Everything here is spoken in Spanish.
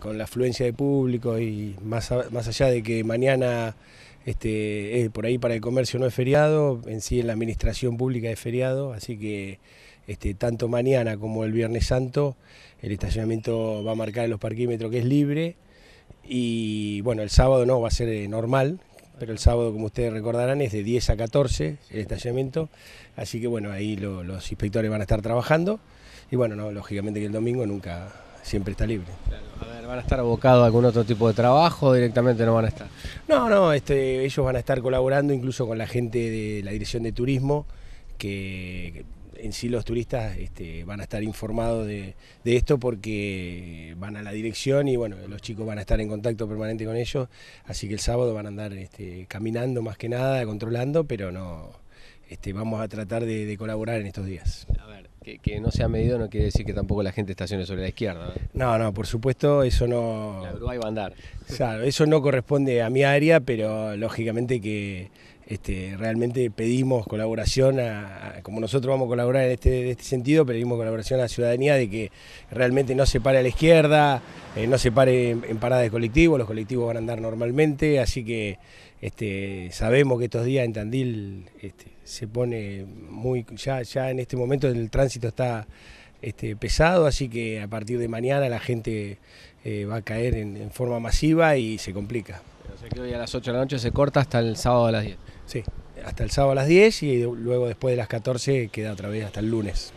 con la afluencia de público y más, allá de que mañana este, por ahí para el comercio no es feriado, en sí en la administración pública es feriado, así que este, tanto mañana como el Viernes Santo el estacionamiento va a marcar en los parquímetros que es libre y bueno, el sábado no, va a ser eh, normal, pero el sábado, como ustedes recordarán, es de 10 a 14 el estacionamiento, así que bueno, ahí los inspectores van a estar trabajando y bueno, lógicamente que el domingo nunca, siempre está libre. ¿Van a estar abocados a algún otro tipo de trabajo directamente no van a estar? No, no, este, ellos van a estar colaborando incluso con la gente de la Dirección de Turismo, que en sí los turistas este, van a estar informados de, esto porque van a la dirección y bueno, los chicos van a estar en contacto permanente con ellos, así que el sábado van a andar este, caminando más que nada, controlando, pero no, vamos a tratar de colaborar en estos días que, no se ha medido no quiere decir que tampoco la gente estacione sobre la izquierda. ¿eh? No, no, por supuesto, eso no. La iba a andar. Claro, eso no corresponde a mi área, pero lógicamente que este, realmente pedimos colaboración, como nosotros vamos a colaborar en este, en este sentido, pedimos colaboración a la ciudadanía de que realmente no se pare a la izquierda, eh, no se pare en, paradas de colectivos, los colectivos van a andar normalmente, así que este, sabemos que estos días en Tandil este, se pone muy, ya, ya en este momento el tránsito está este, pesado, así que a partir de mañana la gente eh, va a caer en, en, forma masiva y se complica. O sea que hoy a las 8 de la noche se corta hasta el sábado a las 10. Sí, hasta el sábado a las 10 y luego después de las 14 queda otra vez hasta el lunes.